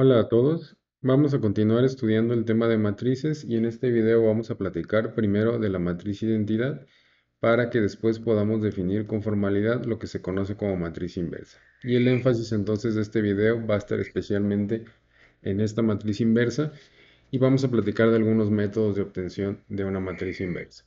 Hola a todos, vamos a continuar estudiando el tema de matrices y en este video vamos a platicar primero de la matriz identidad para que después podamos definir con formalidad lo que se conoce como matriz inversa. Y el énfasis entonces de este video va a estar especialmente en esta matriz inversa y vamos a platicar de algunos métodos de obtención de una matriz inversa.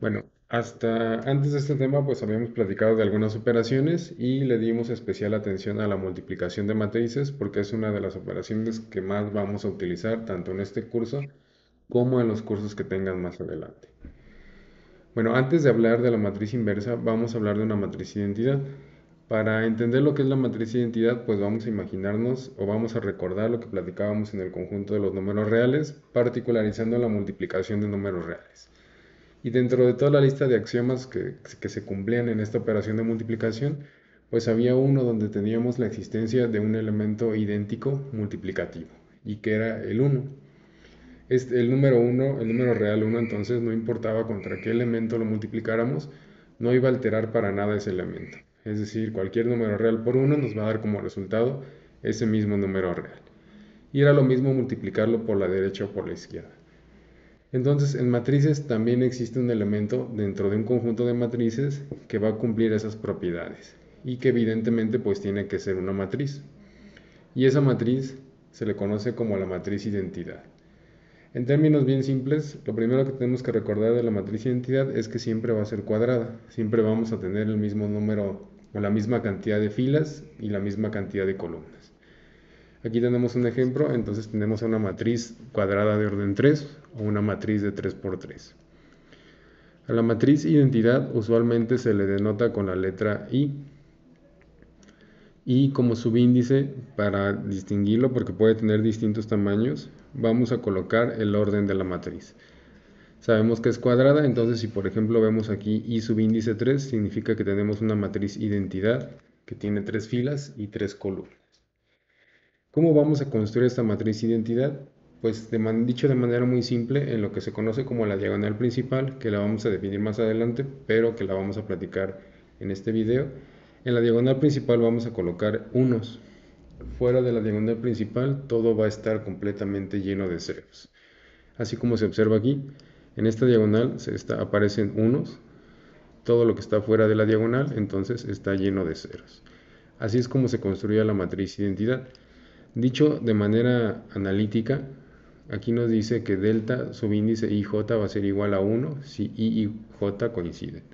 Bueno, hasta antes de este tema, pues habíamos platicado de algunas operaciones y le dimos especial atención a la multiplicación de matrices porque es una de las operaciones que más vamos a utilizar tanto en este curso como en los cursos que tengan más adelante. Bueno, antes de hablar de la matriz inversa, vamos a hablar de una matriz identidad. Para entender lo que es la matriz identidad, pues vamos a imaginarnos o vamos a recordar lo que platicábamos en el conjunto de los números reales, particularizando la multiplicación de números reales. Y dentro de toda la lista de axiomas que, se cumplían en esta operación de multiplicación, pues había uno donde teníamos la existencia de un elemento idéntico multiplicativo, y que era el 1. el número 1, el número real 1, entonces no importaba contra qué elemento lo multiplicáramos, no iba a alterar para nada ese elemento. Es decir, cualquier número real por 1 nos va a dar como resultado ese mismo número real. Y era lo mismo multiplicarlo por la derecha o por la izquierda. Entonces, en matrices también existe un elemento dentro de un conjunto de matrices que va a cumplir esas propiedades y que evidentemente pues tiene que ser una matriz. Y esa matriz se le conoce como la matriz identidad. En términos bien simples, lo primero que tenemos que recordar de la matriz identidad es que siempre va a ser cuadrada, siempre vamos a tener el mismo número o la misma cantidad de filas y la misma cantidad de columnas. Aquí tenemos un ejemplo, entonces tenemos una matriz cuadrada de orden 3 o una matriz de 3 por 3. A la matriz identidad usualmente se le denota con la letra I y como subíndice para distinguirlo porque puede tener distintos tamaños vamos a colocar el orden de la matriz. Sabemos que es cuadrada, entonces si por ejemplo vemos aquí I subíndice 3 significa que tenemos una matriz identidad que tiene tres filas y tres columnas. ¿Cómo vamos a construir esta matriz identidad? Pues dicho de manera muy simple, en lo que se conoce como la diagonal principal, que la vamos a definir más adelante, pero que la vamos a platicar en este video. En la diagonal principal vamos a colocar unos. Fuera de la diagonal principal todo va a estar completamente lleno de ceros. Así como se observa aquí, en esta diagonal se aparecen unos. Todo lo que está fuera de la diagonal entonces está lleno de ceros. Así es como se construye la matriz identidad. Dicho de manera analítica, aquí nos dice que delta subíndice IJ va a ser igual a 1 si I y J coinciden.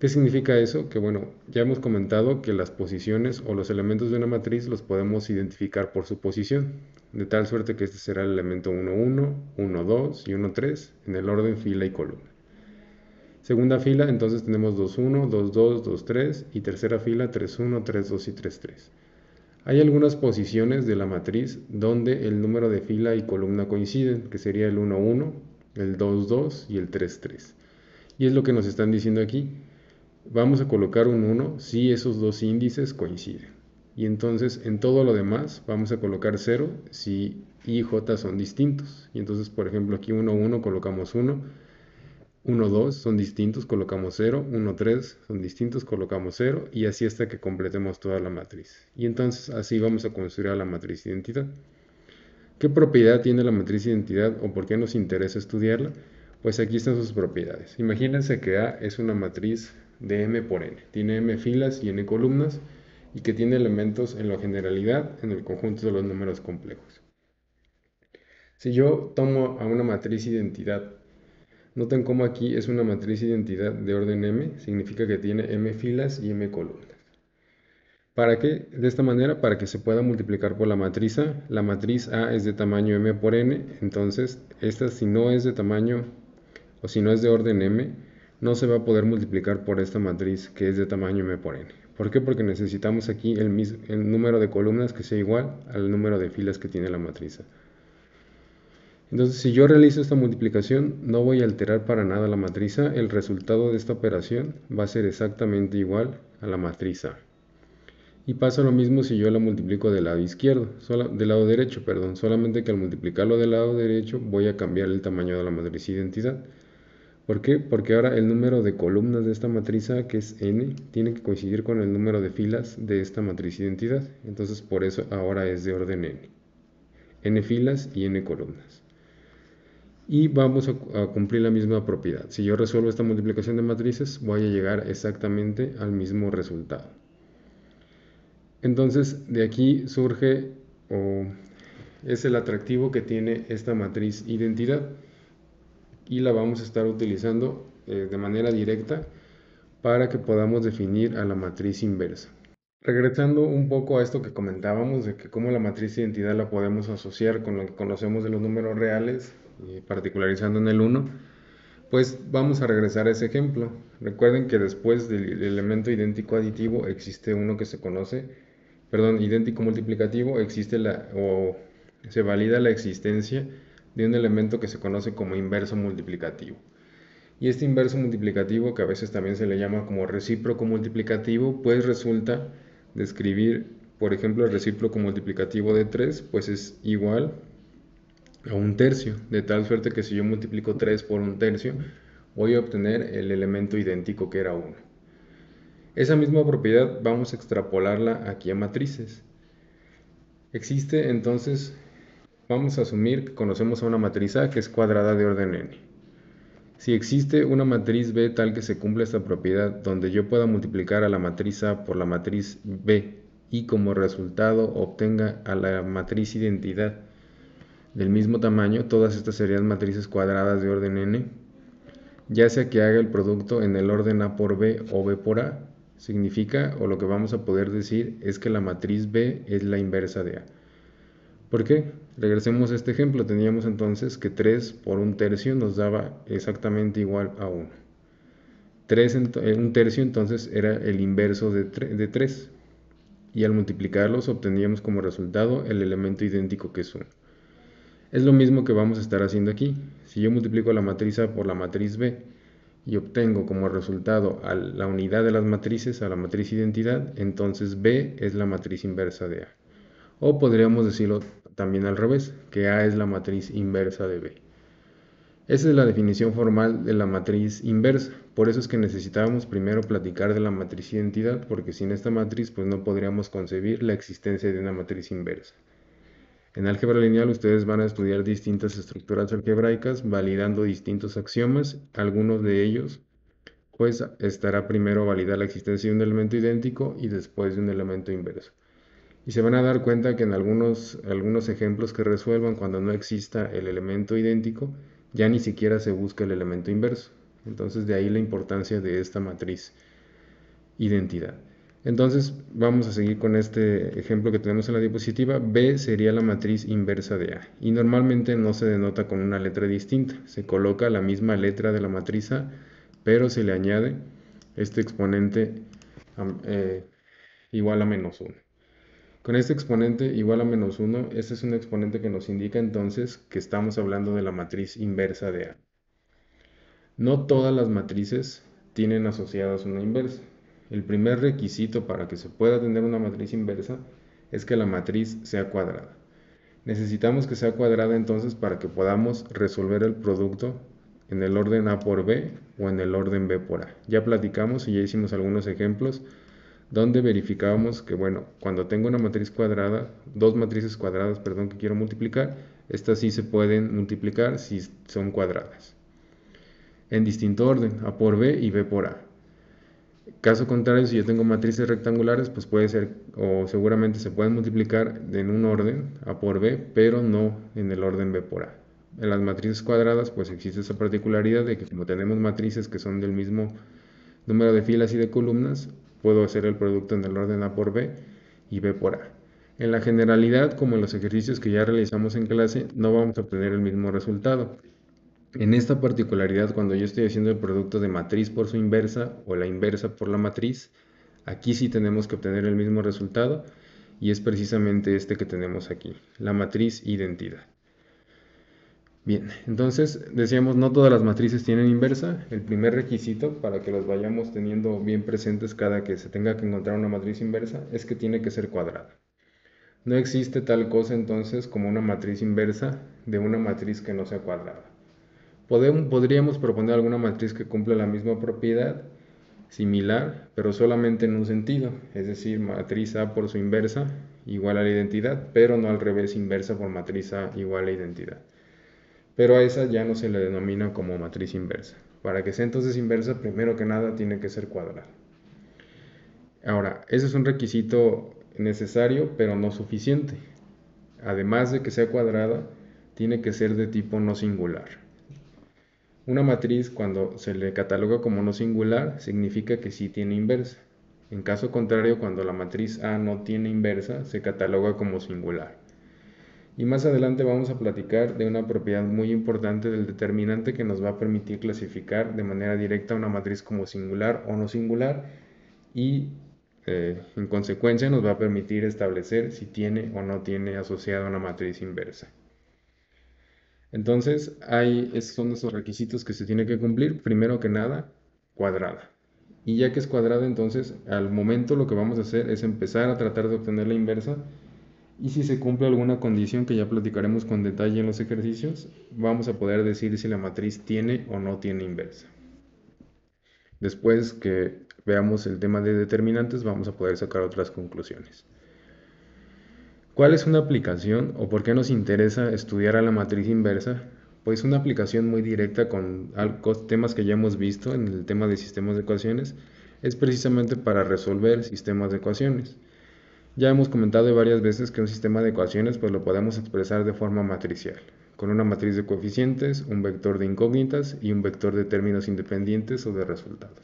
¿Qué significa eso? Que bueno, ya hemos comentado que las posiciones o los elementos de una matriz los podemos identificar por su posición, de tal suerte que este será el elemento 1, 1, 1, 2 y 1, 3 en el orden fila y columna. Segunda fila, entonces tenemos 2, 1, 2, 2, 2, 3 y tercera fila 3, 1, 3, 2 y 3, 3. Hay algunas posiciones de la matriz donde el número de fila y columna coinciden, que sería el 1-1, el 2-2 y el 3-3. Y es lo que nos están diciendo aquí. Vamos a colocar un 1 si esos dos índices coinciden. Y entonces en todo lo demás vamos a colocar 0 si I y J son distintos. Y entonces, por ejemplo, aquí 1-1 colocamos 1 1, 2 son distintos, colocamos 0, 1, 3 son distintos, colocamos 0 y así hasta que completemos toda la matriz. Y entonces así vamos a construir a la matriz identidad. ¿Qué propiedad tiene la matriz identidad o por qué nos interesa estudiarla? Pues aquí están sus propiedades. Imagínense que A es una matriz de M por N. Tiene M filas y N columnas y que tiene elementos en la generalidad en el conjunto de los números complejos. Si yo tomo a una matriz identidad Noten cómo aquí es una matriz identidad de orden m, significa que tiene m filas y m columnas. ¿Para qué? De esta manera, para que se pueda multiplicar por la matriz La matriz A es de tamaño m por n, entonces esta si no es de tamaño o si no es de orden m, no se va a poder multiplicar por esta matriz que es de tamaño m por n. ¿Por qué? Porque necesitamos aquí el, el número de columnas que sea igual al número de filas que tiene la matriz entonces, si yo realizo esta multiplicación, no voy a alterar para nada la matriz. El resultado de esta operación va a ser exactamente igual a la matriz A. Y pasa lo mismo si yo la multiplico del lado izquierdo, del lado derecho, perdón. Solamente que al multiplicarlo del lado derecho voy a cambiar el tamaño de la matriz identidad. ¿Por qué? Porque ahora el número de columnas de esta matriz A, que es n, tiene que coincidir con el número de filas de esta matriz identidad. Entonces por eso ahora es de orden n. n filas y n columnas y vamos a, cumplir la misma propiedad. Si yo resuelvo esta multiplicación de matrices, voy a llegar exactamente al mismo resultado. Entonces, de aquí surge o es el atractivo que tiene esta matriz identidad y la vamos a estar utilizando eh, de manera directa para que podamos definir a la matriz inversa. Regresando un poco a esto que comentábamos de que cómo la matriz identidad la podemos asociar con lo que conocemos de los números reales, eh, particularizando en el 1, pues vamos a regresar a ese ejemplo. Recuerden que después del elemento idéntico aditivo existe uno que se conoce, perdón, idéntico multiplicativo, existe la, o se valida la existencia de un elemento que se conoce como inverso multiplicativo. Y este inverso multiplicativo, que a veces también se le llama como recíproco multiplicativo, pues resulta describir, por ejemplo, el recíproco multiplicativo de 3, pues es igual a un tercio, de tal suerte que si yo multiplico 3 por un tercio, voy a obtener el elemento idéntico que era 1. Esa misma propiedad vamos a extrapolarla aquí a matrices. Existe entonces, vamos a asumir que conocemos a una matriz A que es cuadrada de orden n. Si existe una matriz B tal que se cumpla esta propiedad, donde yo pueda multiplicar a la matriz A por la matriz B y como resultado obtenga a la matriz identidad del mismo tamaño, todas estas serían matrices cuadradas de orden n, ya sea que haga el producto en el orden A por B o B por A, significa, o lo que vamos a poder decir, es que la matriz B es la inversa de A. ¿Por qué? Regresemos a este ejemplo, teníamos entonces que 3 por un tercio nos daba exactamente igual a 1. 3 eh, un tercio entonces era el inverso de 3, y al multiplicarlos obteníamos como resultado el elemento idéntico que es 1. Es lo mismo que vamos a estar haciendo aquí. Si yo multiplico la matriz A por la matriz B y obtengo como resultado la unidad de las matrices, a la matriz identidad, entonces B es la matriz inversa de A. O podríamos decirlo también al revés, que A es la matriz inversa de B. Esa es la definición formal de la matriz inversa, por eso es que necesitábamos primero platicar de la matriz identidad, porque sin esta matriz pues no podríamos concebir la existencia de una matriz inversa. En álgebra lineal ustedes van a estudiar distintas estructuras algebraicas validando distintos axiomas, algunos de ellos pues estará primero validar la existencia de un elemento idéntico y después de un elemento inverso. Y se van a dar cuenta que en algunos, algunos ejemplos que resuelvan cuando no exista el elemento idéntico, ya ni siquiera se busca el elemento inverso. Entonces de ahí la importancia de esta matriz identidad. Entonces vamos a seguir con este ejemplo que tenemos en la diapositiva. B sería la matriz inversa de A y normalmente no se denota con una letra distinta. Se coloca la misma letra de la matriz A, pero se le añade este exponente eh, igual a menos 1. Con este exponente igual a menos 1, este es un exponente que nos indica entonces que estamos hablando de la matriz inversa de A. No todas las matrices tienen asociadas una inversa el primer requisito para que se pueda tener una matriz inversa es que la matriz sea cuadrada. Necesitamos que sea cuadrada entonces para que podamos resolver el producto en el orden A por B o en el orden B por A. Ya platicamos y ya hicimos algunos ejemplos donde verificábamos que, bueno, cuando tengo una matriz cuadrada, dos matrices cuadradas, perdón, que quiero multiplicar, estas sí se pueden multiplicar si son cuadradas. En distinto orden, A por B y B por A. Caso contrario, si yo tengo matrices rectangulares, pues puede ser o seguramente se pueden multiplicar en un orden A por B, pero no en el orden B por A. En las matrices cuadradas, pues existe esa particularidad de que como tenemos matrices que son del mismo número de filas y de columnas, puedo hacer el producto en el orden A por B y B por A. En la generalidad, como en los ejercicios que ya realizamos en clase, no vamos a obtener el mismo resultado. En esta particularidad, cuando yo estoy haciendo el producto de matriz por su inversa o la inversa por la matriz, aquí sí tenemos que obtener el mismo resultado y es precisamente este que tenemos aquí, la matriz identidad. Bien, entonces decíamos no todas las matrices tienen inversa. El primer requisito para que los vayamos teniendo bien presentes cada que se tenga que encontrar una matriz inversa es que tiene que ser cuadrada. No existe tal cosa entonces como una matriz inversa de una matriz que no sea cuadrada podríamos proponer alguna matriz que cumpla la misma propiedad similar, pero solamente en un sentido, es decir, matriz A por su inversa igual a la identidad, pero no al revés, inversa por matriz A igual a la identidad. Pero a esa ya no se le denomina como matriz inversa. Para que sea entonces inversa, primero que nada tiene que ser cuadrada. Ahora, ese es un requisito necesario, pero no suficiente. Además de que sea cuadrada, tiene que ser de tipo no singular. Una matriz, cuando se le cataloga como no singular, significa que sí tiene inversa. En caso contrario, cuando la matriz A no tiene inversa, se cataloga como singular. Y más adelante vamos a platicar de una propiedad muy importante del determinante que nos va a permitir clasificar de manera directa una matriz como singular o no singular y eh, en consecuencia nos va a permitir establecer si tiene o no tiene asociada una matriz inversa. Entonces, esos son esos requisitos que se tiene que cumplir. Primero que nada, cuadrada. Y ya que es cuadrada, entonces al momento lo que vamos a hacer es empezar a tratar de obtener la inversa. Y si se cumple alguna condición que ya platicaremos con detalle en los ejercicios, vamos a poder decir si la matriz tiene o no tiene inversa. Después que veamos el tema de determinantes, vamos a poder sacar otras conclusiones. ¿Cuál es una aplicación o por qué nos interesa estudiar a la matriz inversa? Pues una aplicación muy directa con temas que ya hemos visto en el tema de sistemas de ecuaciones es precisamente para resolver sistemas de ecuaciones. Ya hemos comentado varias veces que un sistema de ecuaciones pues lo podemos expresar de forma matricial, con una matriz de coeficientes, un vector de incógnitas y un vector de términos independientes o de resultados.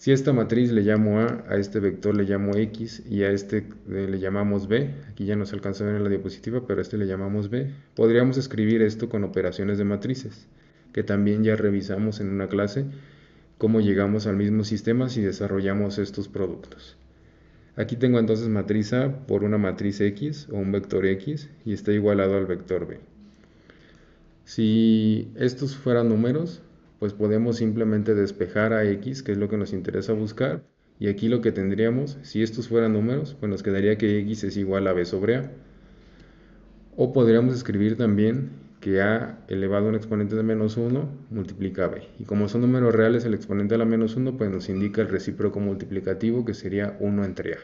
Si esta matriz le llamo A, a este vector le llamo X y a este eh, le llamamos B, aquí ya nos alcanzó en la diapositiva, pero a este le llamamos B, podríamos escribir esto con operaciones de matrices, que también ya revisamos en una clase cómo llegamos al mismo sistema si desarrollamos estos productos. Aquí tengo entonces matriz A por una matriz X o un vector X y está igualado al vector B. Si estos fueran números, pues podemos simplemente despejar a X, que es lo que nos interesa buscar, y aquí lo que tendríamos, si estos fueran números, pues nos quedaría que X es igual a B sobre A. O podríamos escribir también que A elevado a un exponente de menos 1 multiplica B. Y como son números reales, el exponente de la menos 1 pues nos indica el recíproco multiplicativo que sería 1 entre A.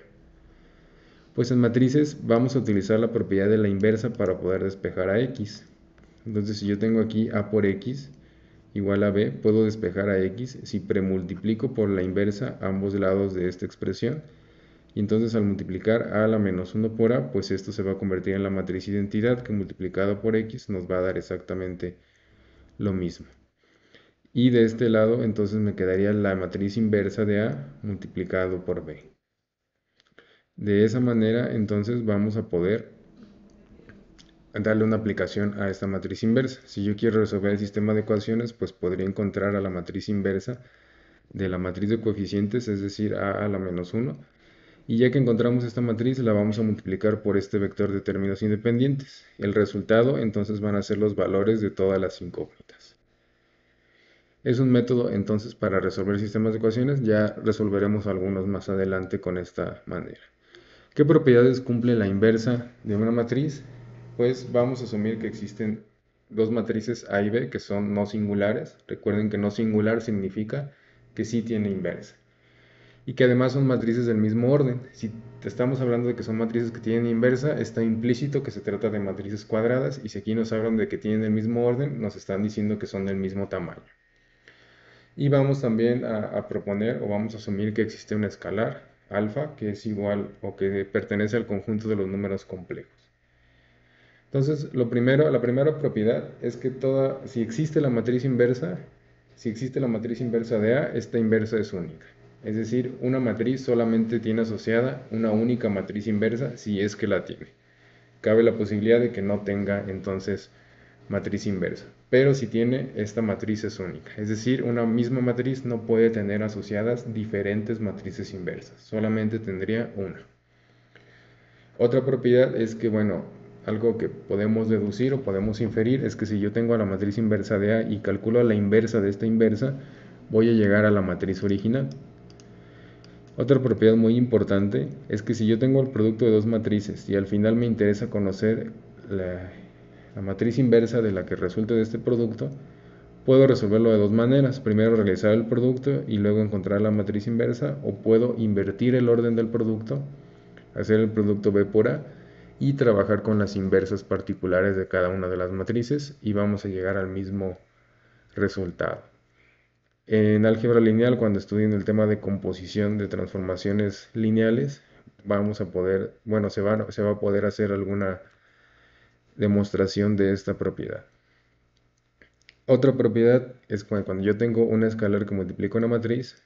Pues en matrices vamos a utilizar la propiedad de la inversa para poder despejar a X. Entonces si yo tengo aquí A por X, igual a b, puedo despejar a x si premultiplico por la inversa ambos lados de esta expresión. Y entonces al multiplicar a la menos 1 por a, pues esto se va a convertir en la matriz identidad que multiplicado por x nos va a dar exactamente lo mismo. Y de este lado entonces me quedaría la matriz inversa de a multiplicado por b. De esa manera entonces vamos a poder darle una aplicación a esta matriz inversa. Si yo quiero resolver el sistema de ecuaciones, pues podría encontrar a la matriz inversa de la matriz de coeficientes, es decir, a a la menos 1. Y ya que encontramos esta matriz, la vamos a multiplicar por este vector de términos independientes. El resultado entonces van a ser los valores de todas las incógnitas. Es un método entonces para resolver sistemas de ecuaciones, ya resolveremos algunos más adelante con esta manera. ¿Qué propiedades cumple la inversa de una matriz? pues vamos a asumir que existen dos matrices A y B que son no singulares. Recuerden que no singular significa que sí tiene inversa. Y que además son matrices del mismo orden. Si estamos hablando de que son matrices que tienen inversa, está implícito que se trata de matrices cuadradas y si aquí nos hablan de que tienen el mismo orden, nos están diciendo que son del mismo tamaño. Y vamos también a, proponer o vamos a asumir que existe un escalar alfa que es igual o que pertenece al conjunto de los números complejos. Entonces, lo primero, la primera propiedad es que toda, si existe la matriz inversa, si existe la matriz inversa de A, esta inversa es única. Es decir, una matriz solamente tiene asociada una única matriz inversa si es que la tiene. Cabe la posibilidad de que no tenga entonces matriz inversa. Pero si tiene, esta matriz es única. Es decir, una misma matriz no puede tener asociadas diferentes matrices inversas. Solamente tendría una. Otra propiedad es que, bueno, algo que podemos deducir o podemos inferir es que si yo tengo a la matriz inversa de A y calculo la inversa de esta inversa, voy a llegar a la matriz original. Otra propiedad muy importante es que si yo tengo el producto de dos matrices y al final me interesa conocer la, la, matriz inversa de la que resulte de este producto, puedo resolverlo de dos maneras. Primero realizar el producto y luego encontrar la matriz inversa o puedo invertir el orden del producto, hacer el producto B por A y trabajar con las inversas particulares de cada una de las matrices y vamos a llegar al mismo resultado. En álgebra lineal, cuando estudien el tema de composición de transformaciones lineales, vamos a poder, bueno, se va, se va a poder hacer alguna demostración de esta propiedad. Otra propiedad es cuando, yo tengo un escalar que multiplico una matriz,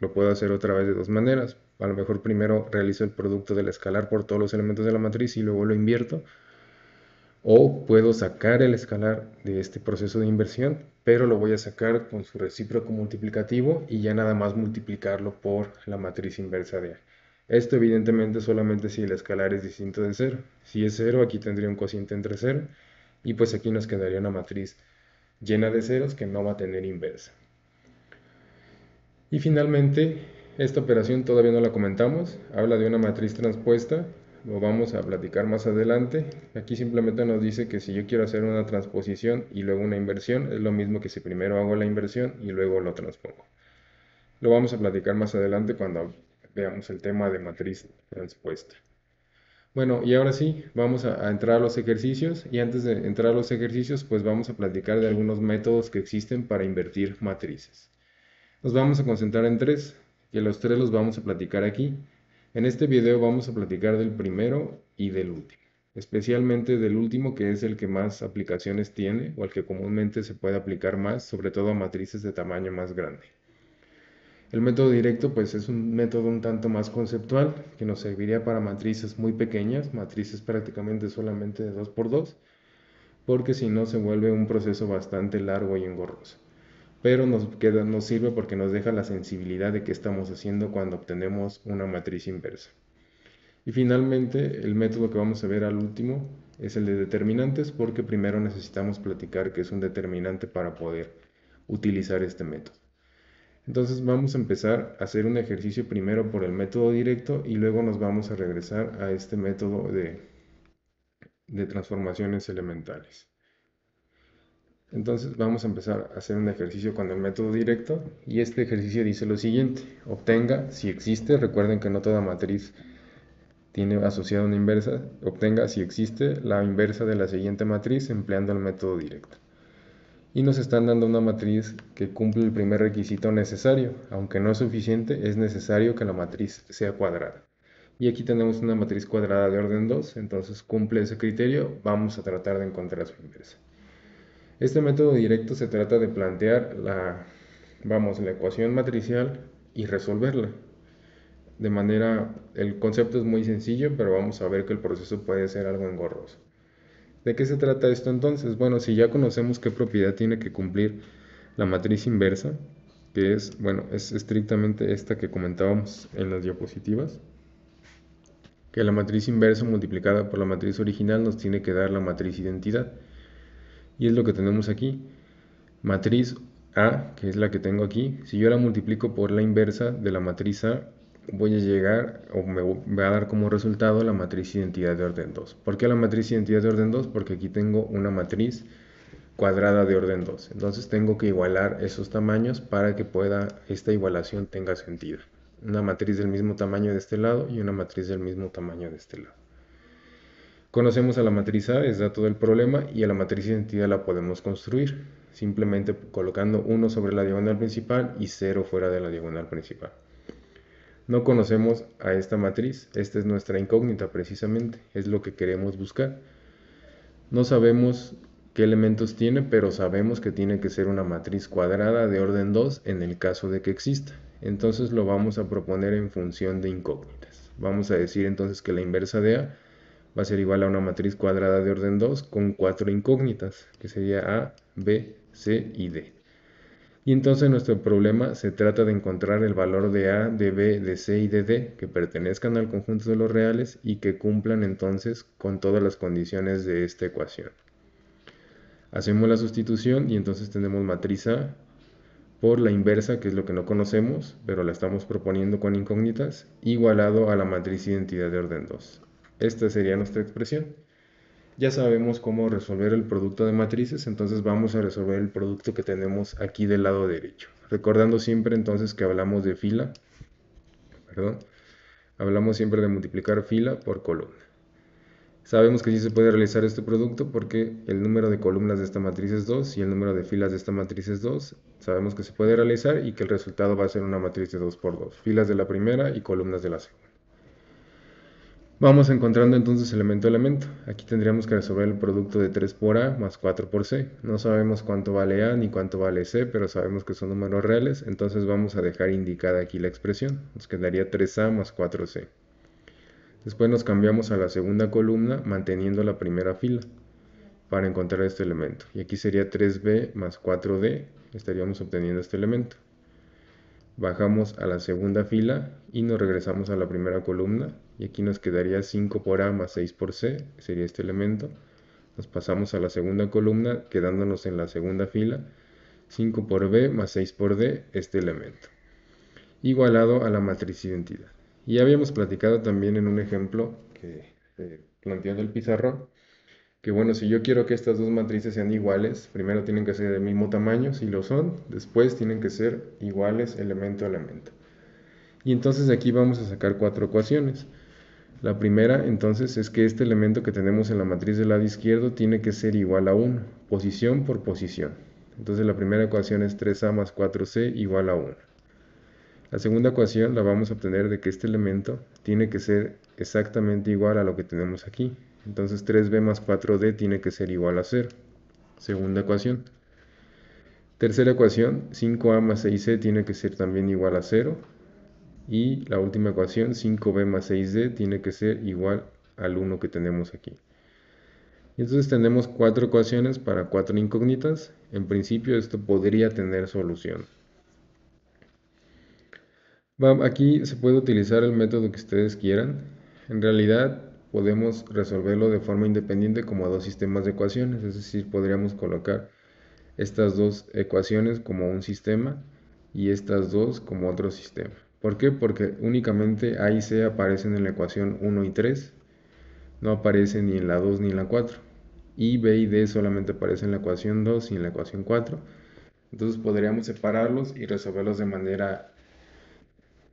lo puedo hacer otra vez de dos maneras a lo mejor primero realizo el producto del escalar por todos los elementos de la matriz y luego lo invierto. O puedo sacar el escalar de este proceso de inversión, pero lo voy a sacar con su recíproco multiplicativo y ya nada más multiplicarlo por la matriz inversa de A. Esto evidentemente solamente si el escalar es distinto de 0. Si es 0, aquí tendría un cociente entre 0 y pues aquí nos quedaría una matriz llena de ceros que no va a tener inversa. Y finalmente, esta operación todavía no la comentamos, habla de una matriz transpuesta, lo vamos a platicar más adelante. Aquí simplemente nos dice que si yo quiero hacer una transposición y luego una inversión, es lo mismo que si primero hago la inversión y luego lo transpongo. Lo vamos a platicar más adelante cuando veamos el tema de matriz transpuesta. Bueno, y ahora sí, vamos a, a, entrar a los ejercicios y antes de entrar a los ejercicios, pues vamos a platicar de algunos métodos que existen para invertir matrices. Nos vamos a concentrar en tres que los tres los vamos a platicar aquí. En este video vamos a platicar del primero y del último, especialmente del último que es el que más aplicaciones tiene o el que comúnmente se puede aplicar más, sobre todo a matrices de tamaño más grande. El método directo pues es un método un tanto más conceptual que nos serviría para matrices muy pequeñas, matrices prácticamente solamente de 2x2, porque si no se vuelve un proceso bastante largo y engorroso pero nos, sirve porque nos deja la sensibilidad de qué estamos haciendo cuando obtenemos una matriz inversa. Y finalmente, el método que vamos a ver al último es el de determinantes porque primero necesitamos platicar qué es un determinante para poder utilizar este método. Entonces vamos a empezar a hacer un ejercicio primero por el método directo y luego nos vamos a regresar a este método de transformaciones elementales. Entonces vamos a empezar a hacer un ejercicio con el método directo y este ejercicio dice lo siguiente, obtenga, si existe, recuerden que no toda matriz tiene asociada una inversa, obtenga, si existe, la inversa de la siguiente matriz empleando el método directo. Y nos están dando una matriz que cumple el primer requisito necesario, aunque no es suficiente, es necesario que la matriz sea cuadrada. Y aquí tenemos una matriz cuadrada de orden 2, entonces cumple ese criterio, vamos a tratar de encontrar su inversa. Este método directo se trata de plantear la, vamos, la ecuación matricial y resolverla. De manera, el concepto es muy sencillo, pero vamos a ver que el proceso puede ser algo engorroso. ¿De qué se trata esto entonces? Bueno, si ya conocemos qué propiedad tiene que cumplir la matriz inversa, que es, bueno, es estrictamente esta que comentábamos en las diapositivas, que la matriz inversa multiplicada por la matriz original nos tiene que dar la matriz identidad. Y es lo que tenemos aquí. Matriz A, que es la que tengo aquí, si yo la multiplico por la inversa de la matriz A, voy a llegar o me va a dar como resultado la matriz identidad de orden 2. ¿Por qué la matriz identidad de orden 2? Porque aquí tengo una matriz cuadrada de orden 2. Entonces tengo que igualar esos tamaños para que pueda esta igualación tenga sentido. Una matriz del mismo tamaño de este lado y una matriz del mismo tamaño de este lado. Conocemos a la matriz A, es dato del problema, y a la matriz identidad la podemos construir, simplemente colocando 1 sobre la diagonal principal y 0 fuera de la diagonal principal. No conocemos a esta matriz, esta es nuestra incógnita precisamente, es lo que queremos buscar. No sabemos qué elementos tiene, pero sabemos que tiene que ser una matriz cuadrada de orden 2 en el caso de que exista. Entonces lo vamos a proponer en función de incógnitas. Vamos a decir entonces que la inversa de A va a ser igual a una matriz cuadrada de orden 2 con cuatro incógnitas, que sería A, B, C y D. Y entonces nuestro problema se trata de encontrar el valor de A, de B, de C y de D que pertenezcan al conjunto de los reales y que cumplan entonces con todas las condiciones de esta ecuación. Hacemos la sustitución y entonces tenemos matriz A por la inversa, que es lo que no conocemos, pero la estamos proponiendo con incógnitas, igualado a la matriz identidad de orden 2. Esta sería nuestra expresión. Ya sabemos cómo resolver el producto de matrices, entonces vamos a resolver el producto que tenemos aquí del lado derecho. Recordando siempre entonces que hablamos de fila, perdón, hablamos siempre de multiplicar fila por columna. Sabemos que sí se puede realizar este producto porque el número de columnas de esta matriz es 2 y el número de filas de esta matriz es 2. Sabemos que se puede realizar y que el resultado va a ser una matriz de 2 por 2. Filas de la primera y columnas de la segunda. Vamos encontrando entonces elemento a elemento. Aquí tendríamos que resolver el producto de 3 por A más 4 por C. No sabemos cuánto vale A ni cuánto vale C, pero sabemos que son números reales, entonces vamos a dejar indicada aquí la expresión. Nos quedaría 3A más 4C. Después nos cambiamos a la segunda columna manteniendo la primera fila para encontrar este elemento. Y aquí sería 3B más 4D, estaríamos obteniendo este elemento bajamos a la segunda fila y nos regresamos a la primera columna y aquí nos quedaría 5 por A más 6 por C, sería este elemento. Nos pasamos a la segunda columna quedándonos en la segunda fila, 5 por B más 6 por D, este elemento. Igualado a la matriz identidad. Y habíamos platicado también en un ejemplo que se eh, planteó el pizarrón, que bueno, si yo quiero que estas dos matrices sean iguales, primero tienen que ser del mismo tamaño, si lo son, después tienen que ser iguales elemento a elemento. Y entonces de aquí vamos a sacar cuatro ecuaciones. La primera entonces es que este elemento que tenemos en la matriz del lado izquierdo tiene que ser igual a 1, posición por posición. Entonces la primera ecuación es 3a más 4c igual a 1. La segunda ecuación la vamos a obtener de que este elemento tiene que ser exactamente igual a lo que tenemos aquí, entonces 3b más 4d tiene que ser igual a 0. Segunda ecuación. Tercera ecuación, 5a más 6c tiene que ser también igual a 0. Y la última ecuación, 5b más 6d, tiene que ser igual al 1 que tenemos aquí. Y entonces tenemos cuatro ecuaciones para cuatro incógnitas. En principio esto podría tener solución. Aquí se puede utilizar el método que ustedes quieran. En realidad podemos resolverlo de forma independiente como dos sistemas de ecuaciones, es decir, podríamos colocar estas dos ecuaciones como un sistema y estas dos como otro sistema. ¿Por qué? Porque únicamente A y C aparecen en la ecuación 1 y 3, no aparecen ni en la 2 ni en la 4. Y B y D solamente aparecen en la ecuación 2 y en la ecuación 4. Entonces podríamos separarlos y resolverlos de manera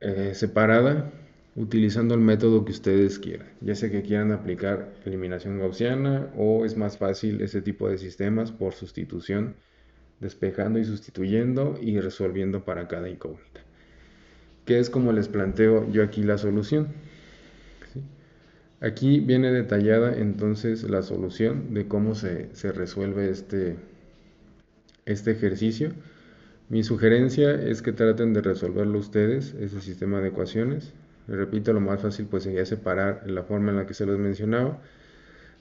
eh, separada utilizando el método que ustedes quieran, ya sea que quieran aplicar eliminación gaussiana o es más fácil ese tipo de sistemas por sustitución, despejando y sustituyendo y resolviendo para cada incógnita, que es como les planteo yo aquí la solución. Aquí viene detallada entonces la solución de cómo se, resuelve este, este ejercicio. Mi sugerencia es que traten de resolverlo ustedes, ese sistema de ecuaciones, repito, lo más fácil pues sería separar la forma en la que se los mencionaba.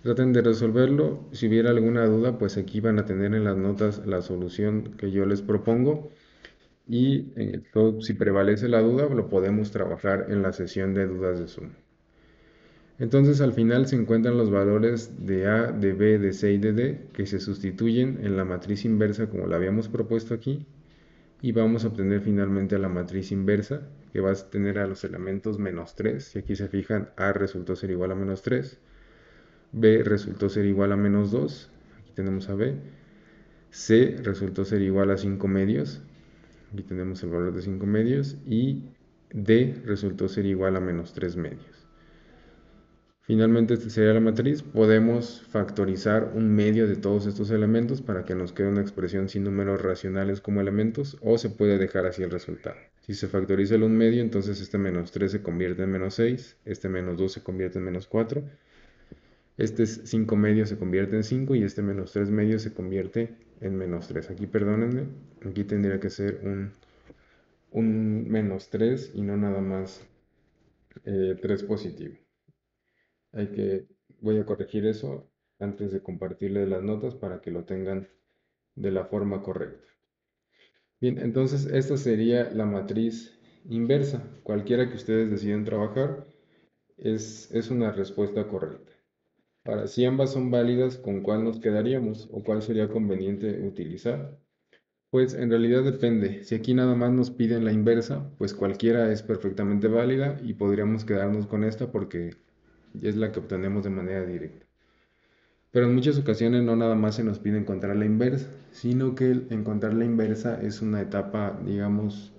Traten de resolverlo. Si hubiera alguna duda, pues aquí van a tener en las notas la solución que yo les propongo. Y si prevalece la duda, lo podemos trabajar en la sesión de dudas de Zoom. Entonces al final se encuentran los valores de A, de B, de C y de D que se sustituyen en la matriz inversa como la habíamos propuesto aquí y vamos a obtener finalmente la matriz inversa que va a tener a los elementos menos 3. Si aquí se fijan, A resultó ser igual a menos 3, B resultó ser igual a menos 2, aquí tenemos a B, C resultó ser igual a 5 medios, aquí tenemos el valor de 5 medios, y D resultó ser igual a menos 3 medios. Finalmente, esta sería la matriz. Podemos factorizar un medio de todos estos elementos para que nos quede una expresión sin números racionales como elementos o se puede dejar así el resultado. Si se factoriza el un medio, entonces este menos 3 se convierte en menos 6, este menos 2 se convierte en menos 4, este 5 medio se convierte en 5 y este menos 3 medio se convierte en menos 3. Aquí perdónenme, aquí tendría que ser un, un menos 3 y no nada más 3 eh, positivo que, voy a corregir eso antes de compartirle las notas para que lo tengan de la forma correcta. Bien, entonces esta sería la matriz inversa. Cualquiera que ustedes deciden trabajar es, es una respuesta correcta. Para si ambas son válidas, ¿con cuál nos quedaríamos o cuál sería conveniente utilizar? Pues en realidad depende. Si aquí nada más nos piden la inversa, pues cualquiera es perfectamente válida y podríamos quedarnos con esta porque y es la que obtenemos de manera directa. Pero en muchas ocasiones no nada más se nos pide encontrar la inversa, sino que encontrar la inversa es una etapa, digamos,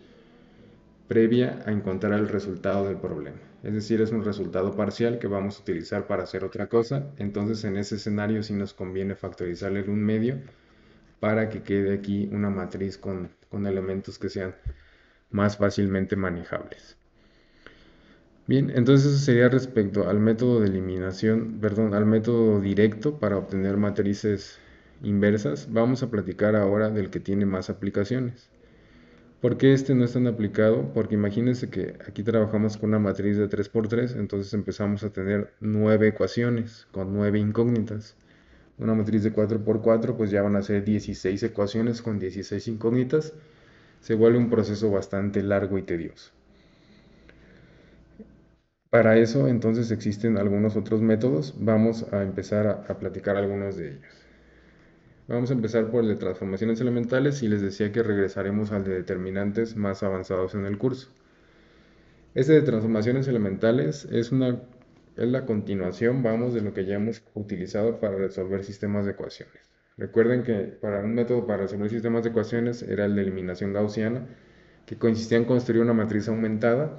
previa a encontrar el resultado del problema. Es decir, es un resultado parcial que vamos a utilizar para hacer otra cosa. Entonces, en ese escenario sí nos conviene factorizar un medio para que quede aquí una matriz con elementos que sean más fácilmente manejables. Bien, entonces eso sería respecto al método de eliminación, perdón, al método directo para obtener matrices inversas. Vamos a platicar ahora del que tiene más aplicaciones. ¿Por qué este no es tan aplicado? Porque imagínense que aquí trabajamos con una matriz de 3x3, entonces empezamos a tener 9 ecuaciones con 9 incógnitas. Una matriz de 4x4 pues ya van a ser 16 ecuaciones con 16 incógnitas. Se vuelve un proceso bastante largo y tedioso. Para eso entonces existen algunos otros métodos, vamos a empezar a, platicar algunos de ellos. Vamos a empezar por el de transformaciones elementales y les decía que regresaremos al de determinantes más avanzados en el curso. Este de transformaciones elementales es, una, la continuación, vamos, de lo que ya hemos utilizado para resolver sistemas de ecuaciones. Recuerden que para un método para resolver sistemas de ecuaciones era el de eliminación gaussiana, que consistía en construir una matriz aumentada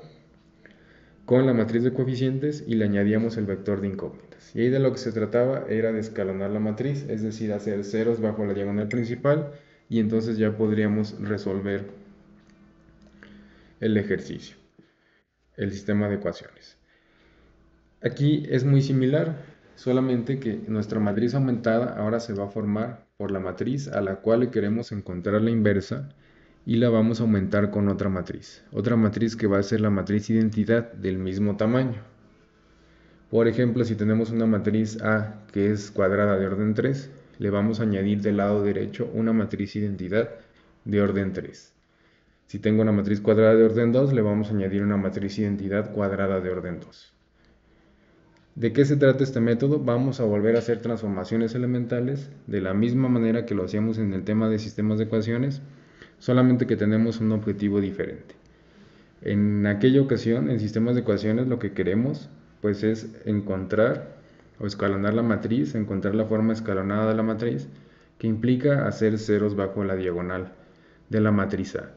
con la matriz de coeficientes y le añadíamos el vector de incógnitas. Y ahí de lo que se trataba era de escalonar la matriz, es decir, hacer ceros bajo la diagonal principal y entonces ya podríamos resolver el ejercicio, el sistema de ecuaciones. Aquí es muy similar, solamente que nuestra matriz aumentada ahora se va a formar por la matriz a la cual le queremos encontrar la inversa y la vamos a aumentar con otra matriz. Otra matriz que va a ser la matriz identidad del mismo tamaño. Por ejemplo, si tenemos una matriz A que es cuadrada de orden 3, le vamos a añadir del lado derecho una matriz identidad de orden 3. Si tengo una matriz cuadrada de orden 2, le vamos a añadir una matriz identidad cuadrada de orden 2. ¿De qué se trata este método? Vamos a volver a hacer transformaciones elementales de la misma manera que lo hacíamos en el tema de sistemas de ecuaciones, solamente que tenemos un objetivo diferente. En aquella ocasión, en sistemas de ecuaciones, lo que queremos pues es encontrar o escalonar la matriz, encontrar la forma escalonada de la matriz, que implica hacer ceros bajo la diagonal de la matriz A.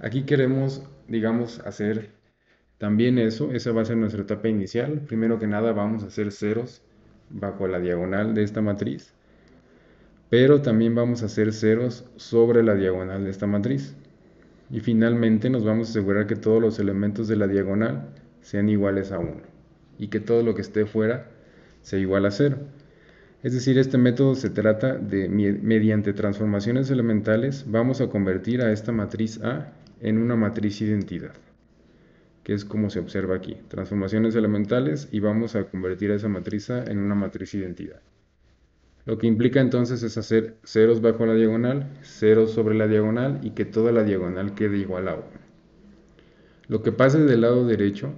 Aquí queremos, digamos, hacer también eso, esa va a ser nuestra etapa inicial. Primero que nada vamos a hacer ceros bajo la diagonal de esta matriz pero también vamos a hacer ceros sobre la diagonal de esta matriz. Y finalmente nos vamos a asegurar que todos los elementos de la diagonal sean iguales a 1 y que todo lo que esté fuera sea igual a 0. Es decir, este método se trata de, mediante transformaciones elementales, vamos a convertir a esta matriz A en una matriz identidad, que es como se observa aquí, transformaciones elementales y vamos a convertir a esa matriz A en una matriz identidad. Lo que implica entonces es hacer ceros bajo la diagonal, ceros sobre la diagonal y que toda la diagonal quede igual a 1. Lo que pase del lado derecho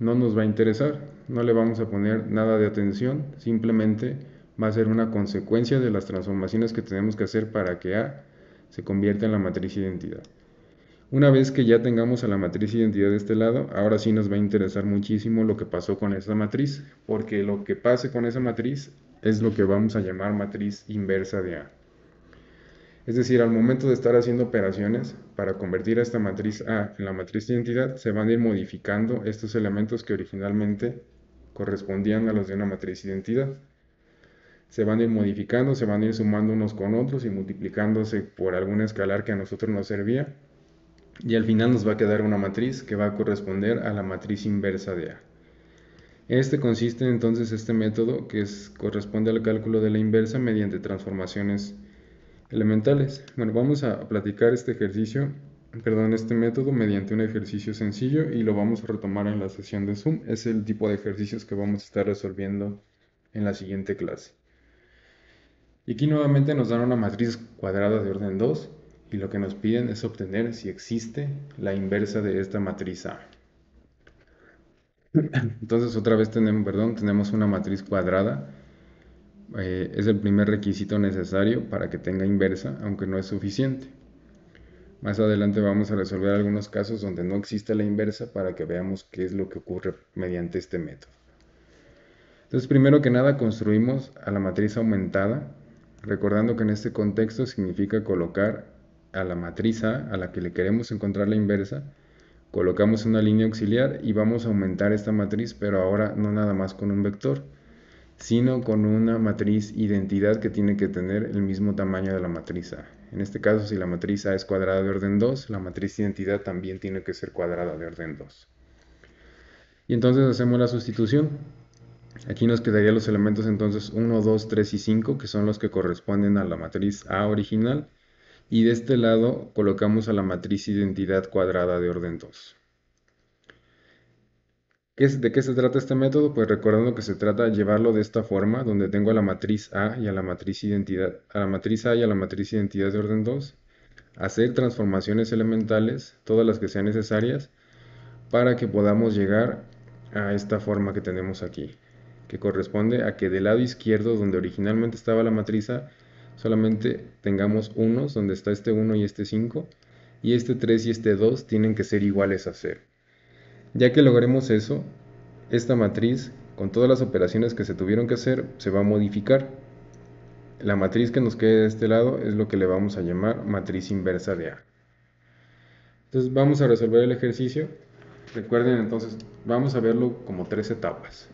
no nos va a interesar, no le vamos a poner nada de atención, simplemente va a ser una consecuencia de las transformaciones que tenemos que hacer para que A se convierta en la matriz identidad. Una vez que ya tengamos a la matriz identidad de este lado, ahora sí nos va a interesar muchísimo lo que pasó con esa matriz, porque lo que pase con esa matriz es lo que vamos a llamar matriz inversa de A. Es decir, al momento de estar haciendo operaciones, para convertir a esta matriz A en la matriz de identidad, se van a ir modificando estos elementos que originalmente correspondían a los de una matriz identidad. Se van a ir modificando, se van a ir sumando unos con otros y multiplicándose por algún escalar que a nosotros nos servía. Y al final nos va a quedar una matriz que va a corresponder a la matriz inversa de A. Este consiste entonces este método que corresponde al cálculo de la inversa mediante transformaciones elementales. Bueno, vamos a platicar este ejercicio, perdón, este método mediante un ejercicio sencillo y lo vamos a retomar en la sesión de Zoom. Es el tipo de ejercicios que vamos a estar resolviendo en la siguiente clase. Y aquí nuevamente nos dan una matriz cuadrada de orden 2 y lo que nos piden es obtener si existe la inversa de esta matriz A. Entonces otra vez tenemos, perdón, tenemos una matriz cuadrada. Eh, es el primer requisito necesario para que tenga inversa, aunque no es suficiente. Más adelante vamos a resolver algunos casos donde no existe la inversa para que veamos qué es lo que ocurre mediante este método. Entonces, primero que nada, construimos a la matriz aumentada, recordando que en este contexto significa colocar a la matriz A, a la que le queremos encontrar la inversa, colocamos una línea auxiliar y vamos a aumentar esta matriz, pero ahora no nada más con un vector, sino con una matriz identidad que tiene que tener el mismo tamaño de la matriz A. En este caso, si la matriz A es cuadrada de orden 2, la matriz identidad también tiene que ser cuadrada de orden 2. Y entonces hacemos la sustitución. Aquí nos quedarían los elementos entonces 1, 2, 3 y 5, que son los que corresponden a la matriz A original, y de este lado colocamos a la matriz identidad cuadrada de orden 2. ¿De qué se trata este método? Pues recordando que se trata de llevarlo de esta forma, donde tengo a la matriz A y a la matriz identidad, a la matriz y a la matriz identidad de orden 2, hacer transformaciones elementales, todas las que sean necesarias, para que podamos llegar a esta forma que tenemos aquí, que corresponde a que del lado izquierdo, donde originalmente estaba la matriz A, solamente tengamos unos donde está este 1 y este 5, y este 3 y este 2 tienen que ser iguales a 0. Ya que logremos eso, esta matriz, con todas las operaciones que se tuvieron que hacer, se va a modificar. La matriz que nos quede de este lado es lo que le vamos a llamar matriz inversa de A. Entonces vamos a resolver el ejercicio. Recuerden entonces, vamos a verlo como tres etapas.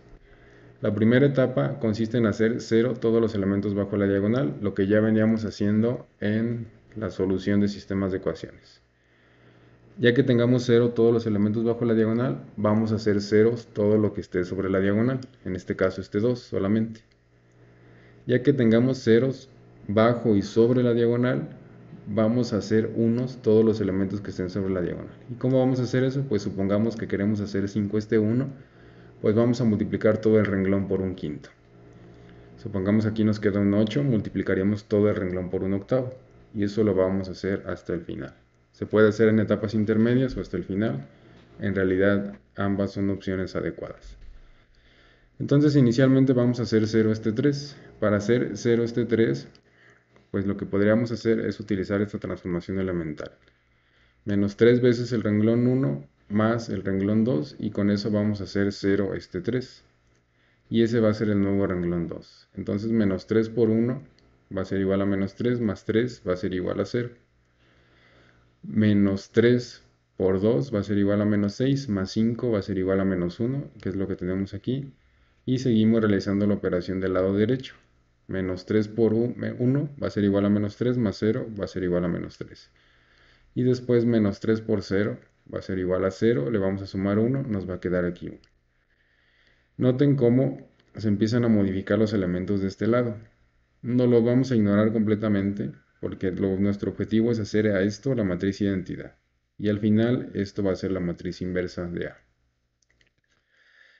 La primera etapa consiste en hacer cero todos los elementos bajo la diagonal, lo que ya veníamos haciendo en la solución de sistemas de ecuaciones. Ya que tengamos cero todos los elementos bajo la diagonal, vamos a hacer ceros todo lo que esté sobre la diagonal, en este caso este 2 solamente. Ya que tengamos ceros bajo y sobre la diagonal, vamos a hacer unos todos los elementos que estén sobre la diagonal. ¿Y cómo vamos a hacer eso? Pues supongamos que queremos hacer 5 este 1 pues vamos a multiplicar todo el renglón por un quinto. Supongamos aquí nos queda un 8, multiplicaríamos todo el renglón por un octavo. Y eso lo vamos a hacer hasta el final. Se puede hacer en etapas intermedias o hasta el final. En realidad ambas son opciones adecuadas. Entonces inicialmente vamos a hacer 0 este 3. Para hacer 0 este 3, pues lo que podríamos hacer es utilizar esta transformación elemental. Menos 3 veces el renglón 1 más el renglón 2 y con eso vamos a hacer 0 este 3 y ese va a ser el nuevo renglón 2 entonces menos 3 por 1 va a ser igual a menos 3 más 3 va a ser igual a 0 menos 3 por 2 va a ser igual a menos 6 más 5 va a ser igual a menos 1 que es lo que tenemos aquí y seguimos realizando la operación del lado derecho menos 3 por 1 va a ser igual a menos 3 más 0 va a ser igual a menos 3 y después menos 3 por 0 va a ser igual a 0, le vamos a sumar 1, nos va a quedar aquí 1. Noten cómo se empiezan a modificar los elementos de este lado. No lo vamos a ignorar completamente porque nuestro objetivo es hacer a esto la matriz identidad. Y al final esto va a ser la matriz inversa de A.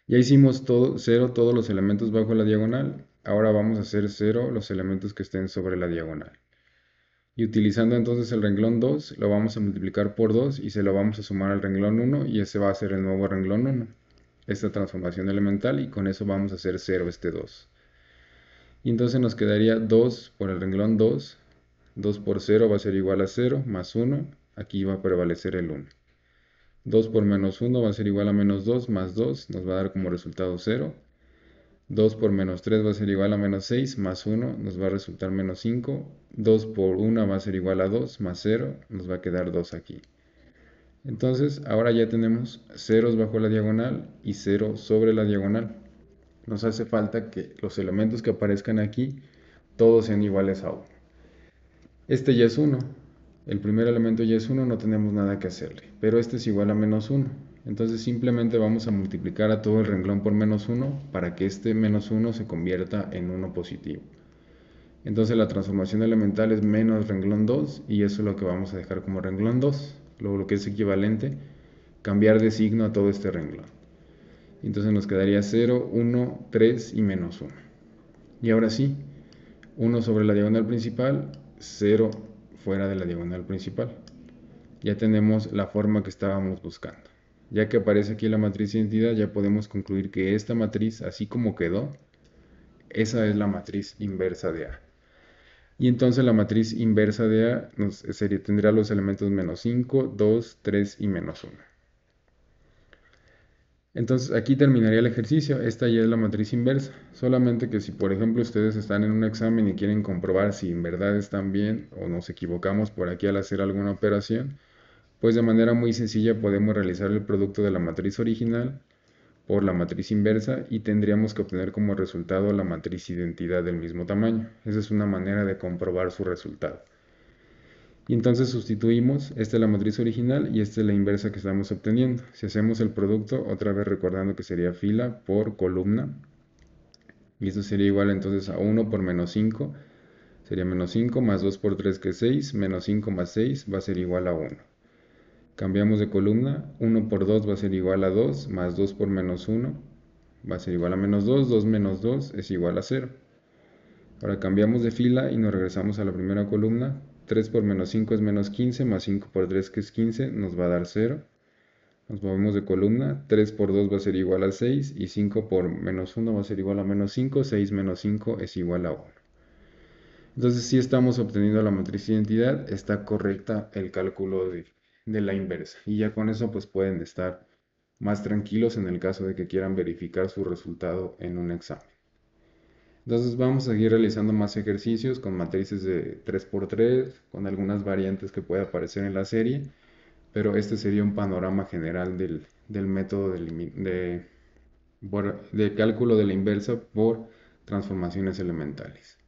Ya hicimos todo, 0 todos los elementos bajo la diagonal. Ahora vamos a hacer 0 los elementos que estén sobre la diagonal. Y utilizando entonces el renglón 2, lo vamos a multiplicar por 2 y se lo vamos a sumar al renglón 1 y ese va a ser el nuevo renglón 1. Esta transformación elemental y con eso vamos a hacer 0 este 2. Y entonces nos quedaría 2 por el renglón 2. 2 por 0 va a ser igual a 0 más 1. Aquí va a prevalecer el 1. 2 por menos 1 va a ser igual a menos 2 más 2. Nos va a dar como resultado 0. 2 por menos 3 va a ser igual a menos 6, más 1 nos va a resultar menos 5, 2 por 1 va a ser igual a 2, más 0 nos va a quedar 2 aquí. Entonces ahora ya tenemos ceros bajo la diagonal y 0 sobre la diagonal. Nos hace falta que los elementos que aparezcan aquí todos sean iguales a 1. Este ya es 1, el primer elemento ya es 1, no tenemos nada que hacerle, pero este es igual a menos 1. Entonces simplemente vamos a multiplicar a todo el renglón por menos 1 para que este menos 1 se convierta en 1 positivo. Entonces la transformación elemental es menos renglón 2 y eso es lo que vamos a dejar como renglón 2. Luego lo que es equivalente, cambiar de signo a todo este renglón. Entonces nos quedaría 0, 1, 3 y menos 1. Y ahora sí, 1 sobre la diagonal principal, 0 fuera de la diagonal principal. Ya tenemos la forma que estábamos buscando. Ya que aparece aquí la matriz identidad, ya podemos concluir que esta matriz, así como quedó, esa es la matriz inversa de A. Y entonces la matriz inversa de A nos, eh, sería, los elementos menos 5, 2, 3 y menos 1. Entonces aquí terminaría el ejercicio, esta ya es la matriz inversa, solamente que si por ejemplo ustedes están en un examen y quieren comprobar si en verdad están bien o nos equivocamos por aquí al hacer alguna operación, pues de manera muy sencilla podemos realizar el producto de la matriz original por la matriz inversa y tendríamos que obtener como resultado la matriz identidad del mismo tamaño. Esa es una manera de comprobar su resultado. Y entonces sustituimos, esta es la matriz original y esta es la inversa que estamos obteniendo. Si hacemos el producto, otra vez recordando que sería fila por columna, y esto sería igual entonces a 1 por menos 5, sería menos 5 más 2 por 3 que es 6, menos 5 más 6 va a ser igual a 1. Cambiamos de columna, 1 por 2 va a ser igual a 2, más 2 por menos 1 va a ser igual a menos 2, 2 menos 2 es igual a 0. Ahora cambiamos de fila y nos regresamos a la primera columna, 3 por menos 5 es menos 15, más 5 por 3 que es 15 nos va a dar 0. Nos movemos de columna, 3 por 2 va a ser igual a 6 y 5 por menos 1 va a ser igual a menos 5, 6 menos 5 es igual a 1. Entonces si estamos obteniendo la matriz de identidad, está correcta el cálculo de de la inversa. Y ya con eso pues pueden estar más tranquilos en el caso de que quieran verificar su resultado en un examen. Entonces vamos a seguir realizando más ejercicios con matrices de 3x3, con algunas variantes que puede aparecer en la serie, pero este sería un panorama general del, método de cálculo de la inversa por transformaciones elementales.